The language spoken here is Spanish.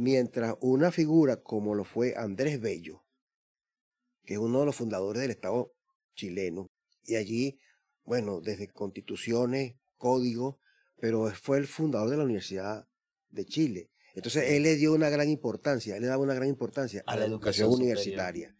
Mientras una figura como lo fue Andrés Bello, que es uno de los fundadores del Estado chileno, y allí, bueno, desde constituciones, códigos, pero fue el fundador de la Universidad de Chile. Entonces él le dio una gran importancia, él le daba una gran importancia a, la, educación universitaria.